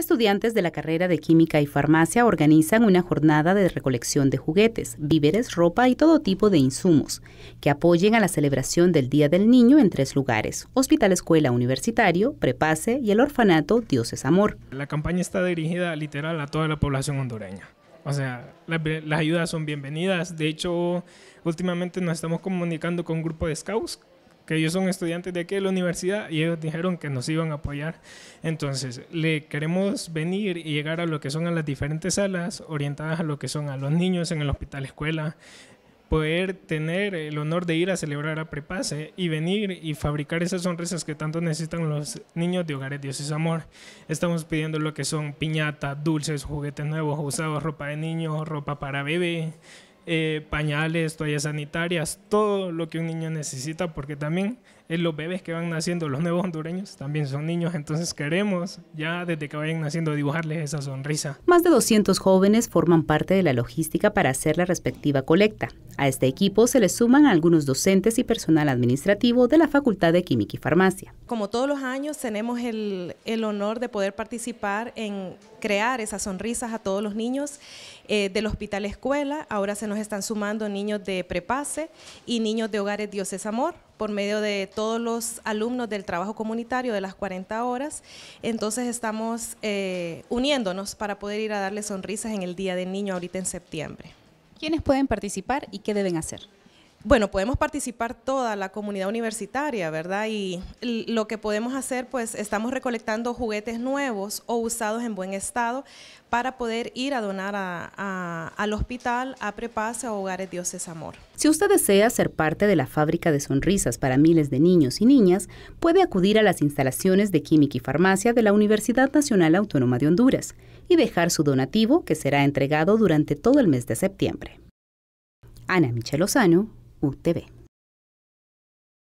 Estudiantes de la carrera de Química y Farmacia organizan una jornada de recolección de juguetes, víveres, ropa y todo tipo de insumos que apoyen a la celebración del Día del Niño en tres lugares, Hospital Escuela Universitario, Prepase y el orfanato Dios es Amor. La campaña está dirigida literal a toda la población hondureña. O sea, las, ayudas son bienvenidas. De hecho, últimamente nos estamos comunicando con un grupo de scouts que ellos son estudiantes de aquí de la universidad y ellos dijeron que nos iban a apoyar. Entonces, le queremos venir y llegar a lo que son a las diferentes salas orientadas a lo que son a los niños en el hospital escuela, poder tener el honor de ir a celebrar a Prepase y venir y fabricar esas sonrisas que tanto necesitan los niños de Hogares Dios es Amor. Estamos pidiendo lo que son piñatas, dulces, juguetes nuevos, usados, ropa de niños, ropa para bebé, eh, pañales, toallas sanitarias, todo lo que un niño necesita, porque también eh, los bebés que van naciendo, los nuevos hondureños, también son niños, entonces queremos ya desde que vayan naciendo dibujarles esa sonrisa. Más de 200 jóvenes forman parte de la logística para hacer la respectiva colecta. A este equipo se le suman algunos docentes y personal administrativo de la Facultad de Química y Farmacia. Como todos los años tenemos el, honor de poder participar en crear esas sonrisas a todos los niños eh, del hospital escuela, ahora se nos están sumando niños de prepase y niños de hogares Dios es Amor por medio de todos los alumnos del trabajo comunitario de las 40 horas. Entonces estamos eh, uniéndonos para poder ir a darle sonrisas en el Día del Niño ahorita en septiembre. ¿Quiénes pueden participar y qué deben hacer? bueno, podemos participar toda la comunidad universitaria, ¿verdad? Y lo que podemos hacer, pues estamos recolectando juguetes nuevos o usados en buen estado para poder ir a donar al hospital, a Prepase o Hogares Dioses Amor. Si usted desea ser parte de la fábrica de sonrisas para miles de niños y niñas, puede acudir a las instalaciones de Química y Farmacia de la Universidad Nacional Autónoma de Honduras y dejar su donativo que será entregado durante todo el mes de septiembre. Ana Michel UTV.